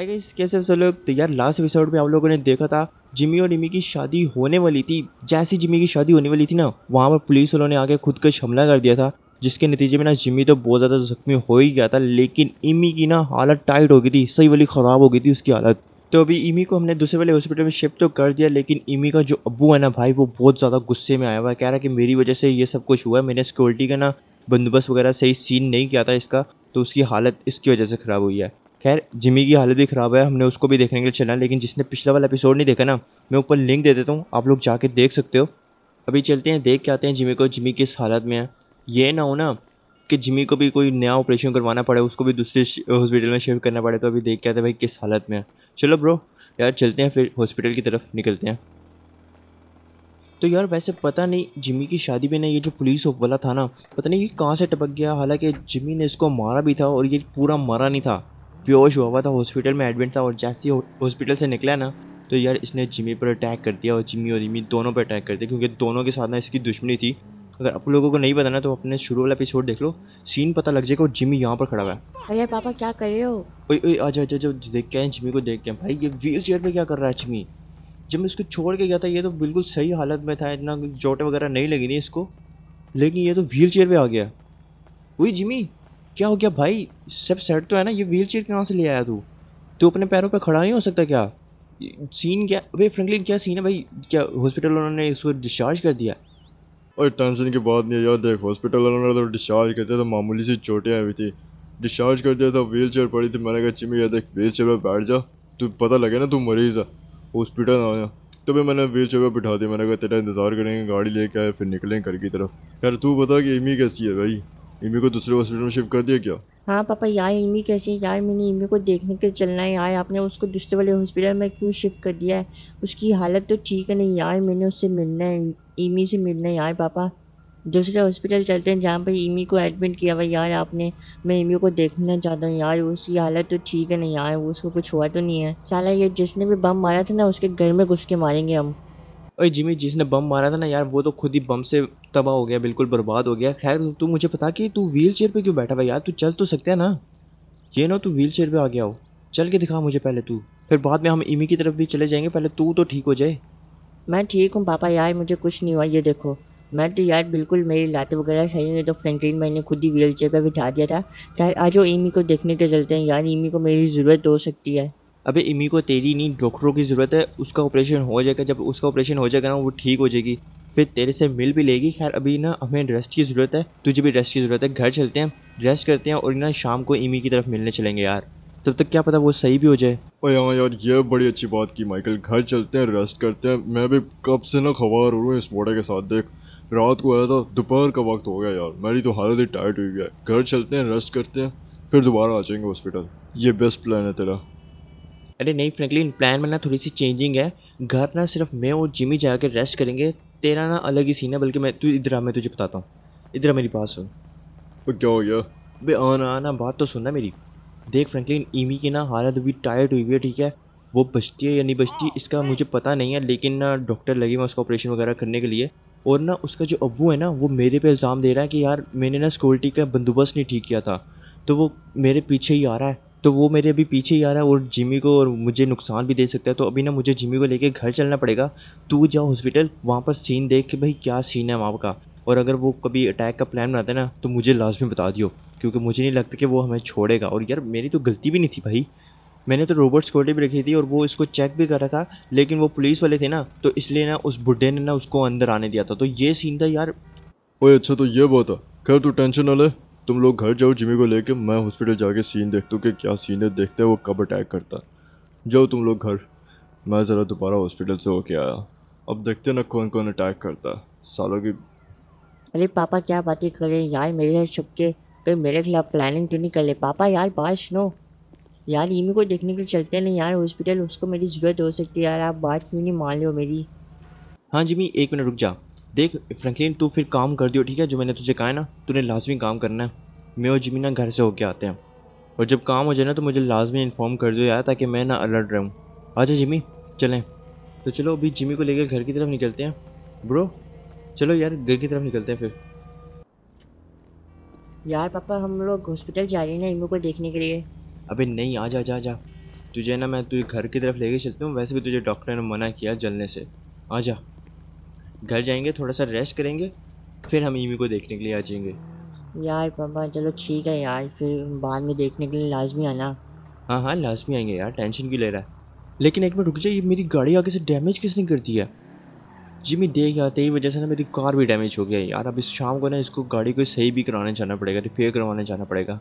Hi guys कैसे हो सब लोग तो यार लास्ट एपिसोड में हम लोगों ने देखा था जिमी और इमी की शादी होने वाली थी जैसी जिमी की शादी होने वाली थी ना वहाँ पर पुलिस वालों ने आके का हमला कर दिया था जिसके नतीजे में ना जिमी तो बहुत ज़्यादा जख्मी हो ही गया था लेकिन इमी की ना हालत टाइट हो गई थी सही वाली ख़राब हो गई थी उसकी हालत तो अभी इमी को हमने दूसरे वाले हॉस्पिटल में शिफ्ट तो कर दिया लेकिन इमी का जो अबू है ना भाई वो बहुत ज़्यादा गुस्से में आया हुआ है कह रहा है कि मेरी वजह से ये सब कुछ हुआ है मैंने सिक्योरिटी का ना बंदोबस्त वगैरह सही सीन नहीं किया था इसका तो उसकी हालत इसकी वजह से ख़राब हुई है खैर जिमी की हालत भी ख़राब है हमने उसको भी देखने के लिए चला लेकिन जिसने पिछला वाला एपिसोड नहीं देखा ना मैं ऊपर लिंक दे देता हूँ आप लोग जाके देख सकते हो अभी चलते हैं देख के आते हैं जिमी को जिमी किस हालत में है ये ना हो ना कि जिमी को भी कोई नया ऑपरेशन करवाना पड़े उसको भी दूसरे हॉस्पिटल में शिफ्ट करना पड़े तो अभी देख के आते हैं भाई किस हालत में है चलो ब्रो यार चलते हैं फिर हॉस्पिटल की तरफ निकलते हैं तो यार वैसे पता नहीं जिमी की शादी में ना ये जो पुलिस वाला था ना पता नहीं ये कहाँ से टपक गया हालांकि जिमी ने इसको मारा भी था और ये पूरा मरा नहीं था बेहोश हुआ हुआ था हॉस्पिटल में एडमिट था और जैसे ही हॉस्पिटल से निकला ना तो यार इसने जिमी पर अटैक कर दिया और जिमी और रिमी दोनों पर अटैक कर दिया क्योंकि दोनों के साथ ना इसकी दुश्मनी थी अगर आप लोगों को नहीं पता ना तो अपने शुरू वाला एपिसोड देख लो सीन पता लग जाएगा और जिमी यहाँ पर खड़ा हुआ है अरे पापा क्या कर रहे हो ओए ओए आजा आजा जब देख के जिमी को देख के भाई ये व्हील चेयर पर क्या कर रहा है जिमी जब मैं इसको छोड़ के गया था ये तो बिल्कुल सही हालत में था इतना चोटें वगैरह नहीं लगी थी इसको लेकिन ये तो व्हील चेयर पर आ गया वही जिमी क्या हो गया भाई सब सेट तो है ना ये व्हील चेयर कहाँ से ले आया तू तू अपने पैरों पर खड़ा नहीं हो सकता क्या सीन क्या भाई फ्रैंकलिन क्या सीन है भाई क्या हॉस्पिटल वालों ने इसको डिस्चार्ज कर दिया और टेंशन की बात नहीं है यार देख हॉस्पिटल वालों ने तो डिस्चार्ज कर दिया तो मामूली सी चोटें आई हुई थी डिस्चार्ज कर दिया था व्हील चेयर पड़ी थी मैंने कहा चिमी यार देख व्हील चेयर पर बैठ जा तू पता लगे ना तू मरीज़ है हॉस्पिटल आया तभी मैंने व्हील चेयर पर बिठा दिया मैंने कहा तेरा इंतजार करेंगे गाड़ी लेके आए फिर निकलेंगे घर की तरफ यार तू बता कि इमी कैसी है भाई इमी को दूसरे हॉस्पिटल में शिफ्ट कर दिया क्या हाँ पापा यार इमी कैसे यार मैंने इमी को देखने के चलना है यार आपने उसको दूसरे वाले हॉस्पिटल में क्यों शिफ्ट कर दिया है उसकी हालत तो ठीक है नहीं यार मैंने उससे मिलना है इमी से मिलना है यार पापा दूसरे हॉस्पिटल चलते हैं जहाँ पर इमी को एडमिट किया हुआ यार आपने मैं इमी को देखना चाहता हूँ यार उसकी हालत तो ठीक है नहीं यार उसको कुछ हुआ तो नहीं है साला ये जिसने भी बम मारा था ना उसके घर में घुस के मारेंगे हम अरे जिमी जिसने बम मारा था ना यार वो तो खुद ही बम से तबाह हो गया बिल्कुल बर्बाद हो गया खैर तू मुझे पता कि तू व्हील चेयर पर क्यों बैठा हुआ यार तू चल तो सकते है ना ये ना तू व्हील चेयर पर आ गया हो चल के दिखा मुझे पहले तू फिर बाद में हम इमी की तरफ भी चले जाएंगे पहले तू तो ठीक हो जाए मैं ठीक हूँ पापा यार मुझे कुछ नहीं हुआ ये देखो मैं तो यार बिल्कुल मेरी लाते वगैरह सही हुई तो फ्रेंकलिन मैंने खुद ही व्हील चेयर पर बिठा दिया था यार आज वो ईमी को देखने के चलते हैं यार ईमी को मेरी ज़रूरत हो सकती है अबे इमी को तेरी नहीं डॉक्टरों की ज़रूरत है उसका ऑपरेशन हो जाएगा जब उसका ऑपरेशन हो जाएगा ना वो ठीक हो जाएगी फिर तेरे से मिल भी लेगी खैर अभी ना हमें रेस्ट की ज़रूरत है तुझे भी रेस्ट की ज़रूरत है घर चलते हैं रेस्ट करते हैं और ना शाम को इमी की तरफ मिलने चलेंगे यार तब तक क्या पता वो सही भी हो जाए और हाँ यार ये बड़ी अच्छी बात की माइकल घर चलते हैं रेस्ट करते हैं मैं भी कब से ना खबर हो रहा हूँ इस मोड़े के साथ देख रात को आया था दोपहर का वक्त हो गया यार मेरी तो हालत ही टाइट हुई है घर चलते हैं रेस्ट करते हैं फिर दोबारा आ जाएंगे हॉस्पिटल ये बेस्ट प्लान है तेरा अरे नहीं फ्रैंकलिन प्लान में ना थोड़ी सी चेंजिंग है घर ना सिर्फ मैं और जिमी जाकर रेस्ट करेंगे तेरा ना अलग ही सीन है बल्कि मैं तू इधर मैं तुझे बताता हूँ इधर मेरी बात सुन क्या हो गया बे आना आना बात तो सुनना मेरी देख फ्रैंकलिन ईमी की ना हालत भी टायर्ड हुई है ठीक है वो बचती है या नहीं बचती इसका मुझे पता नहीं है लेकिन ना डॉक्टर लगे हुए उसका ऑपरेशन वगैरह करने के लिए और ना उसका जो अबू है ना वो मेरे पे इल्ज़ाम दे रहा है कि यार मैंने ना सिक्योरिटी का बंदोबस्त नहीं ठीक किया था तो वो मेरे पीछे ही आ रहा है तो वो मेरे अभी पीछे ही आ रहा है और जिमी को और मुझे नुकसान भी दे सकता है तो अभी ना मुझे जिमी को लेके घर चलना पड़ेगा तू जाओ हॉस्पिटल वहाँ पर सीन देख के भाई क्या सीन है वहाँ का और अगर वो कभी अटैक का प्लान बनाता है ना तो मुझे लाजमी बता दियो क्योंकि मुझे नहीं लगता कि वो हमें छोड़ेगा और यार मेरी तो गलती भी नहीं थी भाई मैंने तो रोबोट सिक्योरिटी भी रखी थी और वो इसको चेक भी कर रहा था लेकिन वो पुलिस वाले थे ना तो इसलिए ना उस बुढ़े ने ना उसको अंदर आने दिया था तो ये सीन था यार ओए अच्छा तो ये बहुत है खैर तू टेंशन ना ले तुम लोग घर जाओ जिमी को लेके मैं हॉस्पिटल जाके सीन देखता हूँ कि क्या सीन है देखते हैं वो कब अटैक करता जाओ तुम लोग घर मैं ज़रा दोबारा हॉस्पिटल से होके आया अब देखते ना कौन कौन अटैक करता सालों की अरे पापा क्या बातें कर रहे हैं यार मेरे घर छुप के कहीं मेरे खिलाफ प्लानिंग तो नहीं कर ले पापा यार बात सुनो यार इमी को देखने के लिए चलते नहीं यार हॉस्पिटल उसको मेरी ज़रूरत हो सकती है यार आप बात क्यों नहीं मान लो मेरी हाँ जिमी एक मिनट रुक जा देख फ्रैंकलिन तू फिर काम कर दियो ठीक है जो मैंने तुझे कहा है ना तूने लाजमी काम करना है मैं और जमीना घर से होके आते हैं और जब काम हो जाए ना तो मुझे लाजमी इन्फॉर्म कर दो यार ताकि मैं ना अलर्ट रहूँ अच्छा जिमी चलें तो चलो अभी जिमी को लेकर घर की तरफ निकलते हैं ब्रो चलो यार घर की तरफ निकलते हैं फिर यार पापा हम लोग हॉस्पिटल जा रहे हैं ना इमो को देखने के लिए अबे नहीं आ जा जा जा तुझे ना मैं तुझे घर की तरफ लेके चलती हूँ वैसे भी तुझे डॉक्टर ने मना किया जलने से आ जा घर जाएंगे थोड़ा सा रेस्ट करेंगे फिर हम ईमी को देखने के लिए आ जाएंगे यार पापा चलो ठीक है यार फिर बाद में देखने के लिए लाजमी आना हाँ हाँ लाजमी आएंगे यार टेंशन क्यों ले रहा है लेकिन एक मिनट रुक ये मेरी गाड़ी आगे से डैमेज किसने कर दिया जिमी देख यार तेरी वजह से ना मेरी कार भी डैमेज हो गया यार अब इस शाम को ना इसको गाड़ी को सही भी कराने जाना पड़ेगा रिपेयर करवाने जाना पड़ेगा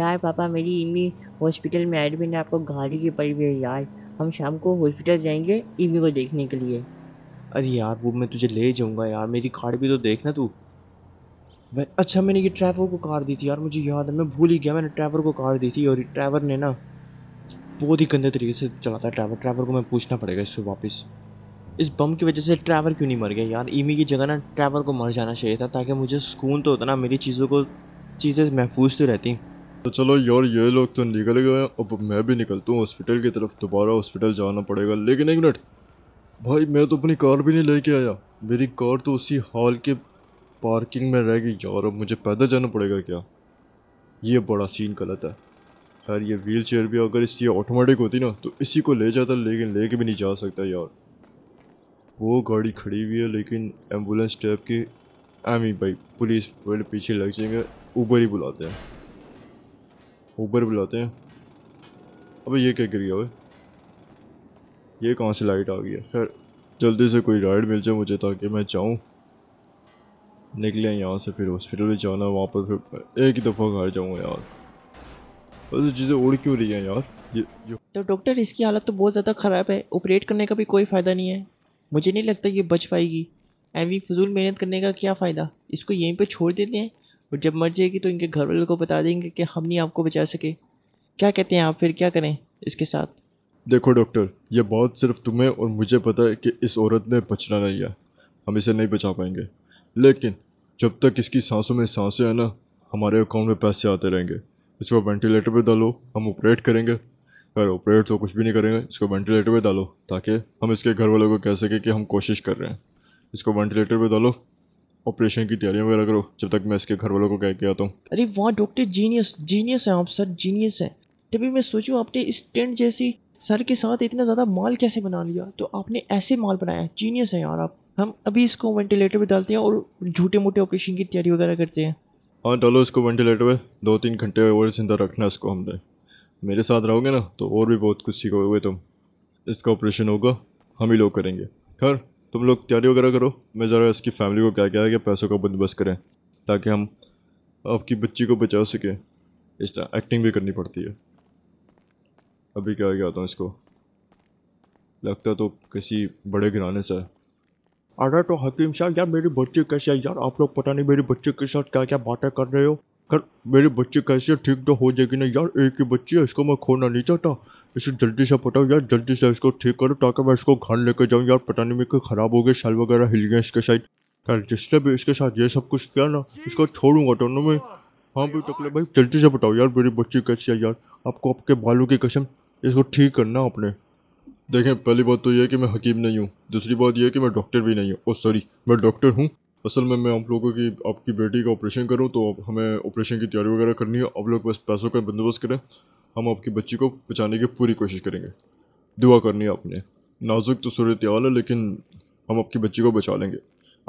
यार पापा मेरी इमी हॉस्पिटल में एडमिट है आपको गाड़ी की पड़ी हुई है यार हम शाम को हॉस्पिटल जाएंगे इमी को देखने के लिए अरे यार वो मैं तुझे ले जाऊँगा यार मेरी खाड़ भी तो देख ना तू मैं अच्छा मैंने ये ट्रैवर को कार दी थी यार मुझे याद है मैं भूल ही गया मैंने ट्रैवर को कार दी थी और ट्रैवर ने ना बहुत ही गंदे तरीके से चलाता है ट्रैवर ट्रैवर को मैं पूछना पड़ेगा इससे वापस इस बम की वजह से ट्रैवर क्यों नहीं मर गया यार ईमी की जगह ना ट्रैवर को मर जाना चाहिए था ताकि मुझे सुकून तो होता ना मेरी चीज़ों को चीज़ें महफूज तो रहती तो चलो यार ये लोग तो निकल गए अब मैं भी निकलता हूँ हॉस्पिटल की तरफ दोबारा हॉस्पिटल जाना पड़ेगा लेकिन एक मिनट भाई मैं तो अपनी कार भी नहीं लेके आया मेरी कार तो उसी हॉल के पार्किंग में रह गई यार अब मुझे पैदल जाना पड़ेगा क्या ये बड़ा सीन गलत है खैर ये व्हील चेयर भी अगर इसकी ऑटोमेटिक होती ना तो इसी को ले जाता लेकिन लेके भी नहीं जा सकता यार वो गाड़ी खड़ी हुई है लेकिन एम्बुलेंस टाइप की एमी भाई पुलिस वाले पीछे लग जाएंगे ऊबर ही बुलाते हैं ऊबर बुलाते हैं अबे ये क्या गिर गया भाई ये कहाँ से लाइट आ गई है खैर जल्दी से कोई राइड मिल जाए मुझे ताकि मैं जाऊँ निकले यहाँ से फिर हॉस्पिटल भी जाना वहाँ पर फिर एक ही दफ़ा घर जाऊँगा यार बस चीज़ें उड़ क्यों रही हैं यार ये, ये। तो डॉक्टर इसकी हालत तो बहुत ज़्यादा ख़राब है ऑपरेट करने का भी कोई फ़ायदा नहीं है मुझे नहीं लगता ये बच पाएगी एवी फजूल मेहनत करने का क्या फ़ायदा इसको यहीं पर छोड़ देते हैं और जब मर जाएगी तो इनके घर वालों को बता देंगे कि हम नहीं आपको बचा सके क्या कहते हैं आप फिर क्या करें इसके साथ देखो डॉक्टर ये बात सिर्फ तुम्हें और मुझे पता है कि इस औरत ने बचना नहीं है हम इसे नहीं बचा पाएंगे लेकिन जब तक इसकी सांसों में सांसें हैं ना हमारे अकाउंट में पैसे आते रहेंगे इसको वेंटिलेटर पे डालो हम ऑपरेट करेंगे अगर ऑपरेट तो कुछ भी नहीं करेंगे इसको वेंटिलेटर पे डालो ताकि हम इसके घर वालों को कह सकें कि हम कोशिश कर रहे हैं इसको वेंटिलेटर पे डालो ऑपरेशन की तैयारियां वगैरह करो जब तक मैं इसके घर वालों को कह के आता हूँ अरे वहाँ डॉक्टर जीनियस जीनियस हैं आप सर जीनियस हैं तभी मैं सोचूँ आपने इस टेंट जैसी सर के साथ इतना ज़्यादा माल कैसे बना लिया तो आपने ऐसे माल बनाया जीनियस है यार आप हम अभी इसको वेंटिलेटर पर डालते हैं और झूठे मोटे ऑपरेशन की तैयारी वगैरह करते हैं हाँ डालो इसको वेंटिलेटर पर दो तीन घंटे और जिंदा रखना इसको हमने मेरे साथ रहोगे ना तो और भी बहुत कुछ सीखोगे तुम इसका ऑपरेशन होगा हम ही लोग करेंगे खैर तुम लोग तैयारी वगैरह करो मैं ज़रा इसकी फैमिली को क्या क्या है कि पैसों का बंदोबस्त करें ताकि हम आपकी बच्ची को बचा सकें इस तरह एक्टिंग भी करनी पड़ती है अभी क्या क्या होता हूँ इसको लगता तो किसी बड़े घराने से अरे तो हकीम साहब यार मेरी बच्ची कैसे है यार आप लोग पता नहीं मेरी बच्ची के साथ क्या क्या बातें कर रहे हो कर मेरी बच्ची कैसी है ठीक तो हो जाएगी ना यार एक ही बच्ची है इसको मैं खोना नहीं चाहता इसे जल्दी से पटाओ यार जल्दी से इसको ठीक करो ताकि मैं इसको घर लेकर जाऊँ यार पता नहीं मेरे ख़राब हो गए शाल वगैरह हिल गए इसके साइड यार जिसने भी इसके साथ ये सब कुछ किया ना इसको छोड़ूंगा तो ना मैं हाँ भाई टकले भाई जल्दी से बताओ यार मेरी बच्ची कैसी है यार आपको आपके बालों की कसम इसको ठीक करना अपने देखें पहली बात तो यह है कि मैं हकीम नहीं हूँ दूसरी बात यह है कि मैं डॉक्टर भी नहीं हूँ ओ सॉरी मैं डॉक्टर हूँ असल में मैं आप लोगों की आपकी बेटी का ऑपरेशन करूँ तो हमें ऑपरेशन की तैयारी वगैरह करनी है आप लोग बस पैसों का बंदोबस्त करें हम आपकी बच्ची को बचाने की पूरी कोशिश करेंगे दुआ करनी है आपने नाजुक तो सूरत हाल है लेकिन हम आपकी बच्ची को बचा लेंगे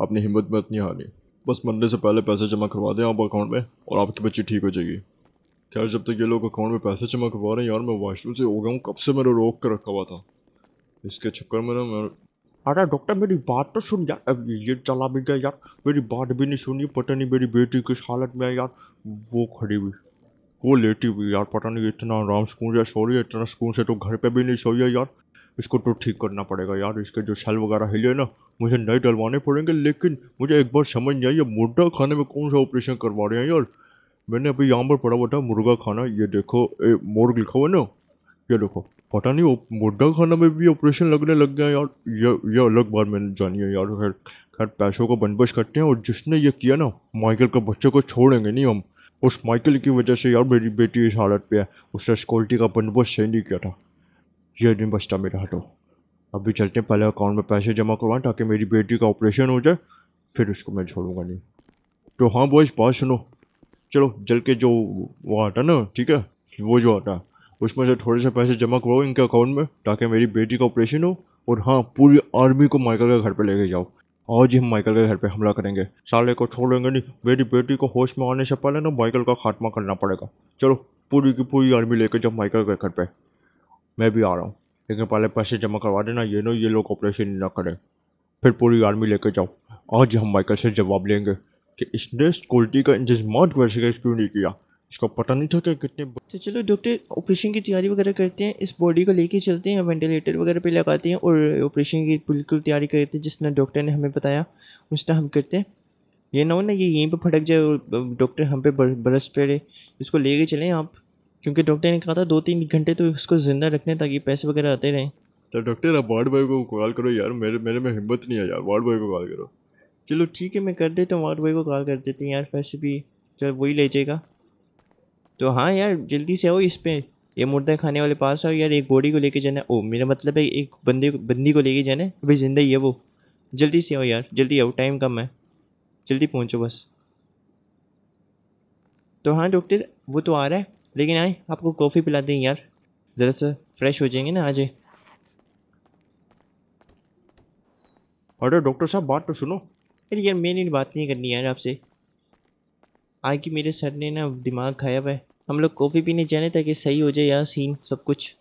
आपने हिम्मत मत नहीं हारनी बस मरने से पहले पैसे जमा करवा दें आप अकाउंट में और आपकी बच्ची ठीक हो जाएगी खैर जब तक ये लोग अकाउंट में पैसे चमकवा रहे हैं यार मैं वाशरूम से हो गया हूँ कब से मैंने रोक कर रखा हुआ था इसके चक्कर में ना मैं अरे डॉक्टर मेरी बात तो सुन यार अब ये चला भी गया यार मेरी बात भी नहीं सुनी पता नहीं मेरी बेटी किस हालत में है यार वो खड़ी हुई वो लेटी हुई यार पता नहीं इतना आराम सुकून से सो रही है इतना सुकून से तो घर पे भी नहीं सोई है यार इसको तो ठीक करना पड़ेगा यार इसके जो सेल वगैरह हिले ना मुझे नए डलवाने पड़ेंगे लेकिन मुझे एक बार समझ नहीं आई ये मुर्दा खाने में कौन सा ऑपरेशन करवा रहे हैं यार मैंने अभी यहाँ पर पढ़ा हुआ था मुर्गा खाना ये देखो ए, मोर्ग लिखा हुआ ना ये देखो पता नहीं मुर्गा खाना में भी ऑपरेशन लगने लग गया यार ये ये अलग बार मैंने जानी है यार खैर खैर पैसों का बंदोबस्त करते हैं और जिसने ये किया ना माइकल के बच्चे को छोड़ेंगे नहीं हम उस माइकल की वजह से यार मेरी बेटी इस हालत पे है उसने सिक्योरिटी का बंदोबस्त सही नहीं किया था यह दिन बचता मेरा हाथों अभी चलते हैं पहले अकाउंट में पैसे जमा करवाएं ताकि मेरी बेटी का ऑपरेशन हो जाए फिर उसको मैं छोड़ूंगा नहीं तो हाँ बॉयज बात सुनो चलो जल के जो वो आटा ना ठीक है वो जो आटा उसमें से थोड़े से पैसे जमा करो इनके अकाउंट में ताकि मेरी बेटी का ऑपरेशन हो और हाँ पूरी आर्मी को माइकल के घर पर लेके जाओ आज ही हम माइकल के घर पे हमला करेंगे साले को छोड़ेंगे नहीं मेरी बेटी को होश में आने से पहले ना माइकल का खात्मा करना पड़ेगा चलो पूरी की पूरी आर्मी लेके जाओ माइकल के घर पे मैं भी आ रहा हूँ लेकिन पहले पैसे जमा करवा देना ये नो ये लोग ऑपरेशन ना करें फिर पूरी आर्मी लेके जाओ आज हम माइकल से जवाब लेंगे कि इसने स्कूटी का इंतजाम वैसे क्यों नहीं किया इसको पता नहीं था कि कितने तो चलो डॉक्टर ऑपरेशन की तैयारी वगैरह करते हैं इस बॉडी को लेके चलते हैं वेंटिलेटर वगैरह पे लगाते हैं और ऑपरेशन की बिल्कुल तैयारी करते हैं जिसने डॉक्टर ने हमें बताया उस तरह हम करते हैं ये ना हो ना ये यहीं पे फटक जाए और डॉक्टर हम पे बरस पड़े इसको ले कर चलें आप क्योंकि डॉक्टर ने कहा था दो तीन घंटे तो उसको ज़िंदा रखने ताकि पैसे वगैरह आते रहें तो डॉक्टर आप वार्ड बॉय को कॉल करो यार मेरे मेरे में हिम्मत नहीं है यार वार्ड बॉय को कॉल करो चलो ठीक है मैं कर देता हूँ वार्ड भाई को कॉल कर देते हैं यार वैसे भी चल वही ले जाएगा तो हाँ यार जल्दी से आओ इस पर ये मुर्दा खाने वाले पास आओ यार एक बॉडी को लेके जाना ओ मेरा मतलब है एक बंदे बंदी को लेके जाना है अभी जिंदा ही है वो जल्दी से आओ यार जल्दी आओ टाइम कम है जल्दी पहुँचो बस तो हाँ डॉक्टर वो तो आ रहा है लेकिन आए आपको कॉफ़ी पिला दें यार ज़रा सा फ्रेश हो जाएंगे ना आज अरे डॉक्टर साहब बात तो सुनो अरे यार मैंने बात नहीं करनी यार आपसे आज की मेरे सर ने ना दिमाग खाया हुआ है हम लोग कॉफ़ी पीने जाने ताकि सही हो जाए यार सीन सब कुछ